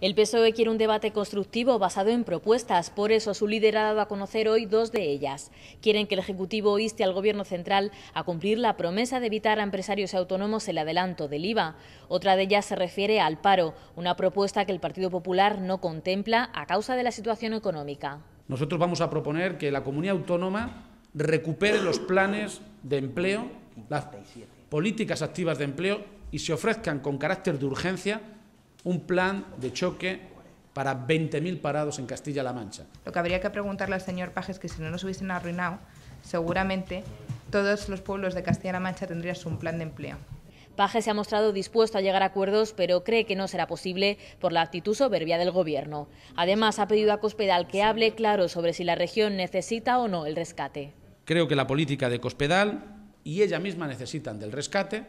El PSOE quiere un debate constructivo basado en propuestas, por eso su líder ha dado a conocer hoy dos de ellas. Quieren que el Ejecutivo inste al Gobierno central a cumplir la promesa de evitar a empresarios autónomos el adelanto del IVA. Otra de ellas se refiere al paro, una propuesta que el Partido Popular no contempla a causa de la situación económica. Nosotros vamos a proponer que la comunidad autónoma recupere los planes de empleo, las políticas activas de empleo y se ofrezcan con carácter de urgencia un plan de choque para 20.000 parados en Castilla-La Mancha. Lo que habría que preguntarle al señor Pajes que si no nos hubiesen arruinado, seguramente todos los pueblos de Castilla-La Mancha tendrían un plan de empleo. Paje se ha mostrado dispuesto a llegar a acuerdos, pero cree que no será posible por la actitud soberbia del Gobierno. Además, ha pedido a Cospedal que hable claro sobre si la región necesita o no el rescate. Creo que la política de Cospedal y ella misma necesitan del rescate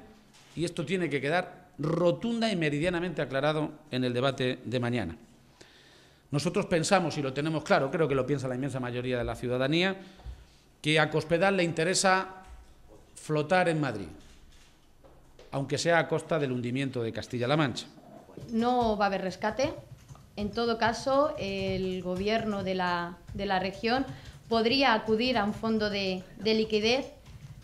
y esto tiene que quedar rotunda y meridianamente aclarado en el debate de mañana. Nosotros pensamos, y lo tenemos claro, creo que lo piensa la inmensa mayoría de la ciudadanía, que a Cospedal le interesa flotar en Madrid, aunque sea a costa del hundimiento de Castilla-La Mancha. No va a haber rescate. En todo caso, el gobierno de la, región podría acudir a un fondo de liquidez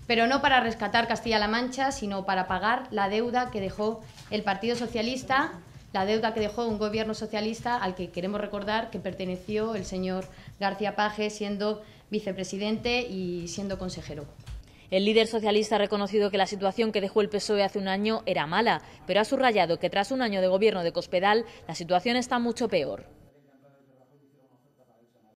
pero no para rescatar Castilla-La Mancha, sino para pagar la deuda que dejó el Partido Socialista, la deuda que dejó un gobierno socialista al que queremos recordar que perteneció el señor García Page siendo vicepresidente y siendo consejero. El líder socialista ha reconocido que la situación que dejó el PSOE hace un año era mala, pero ha subrayado que tras un año de gobierno de Cospedal la situación está mucho peor.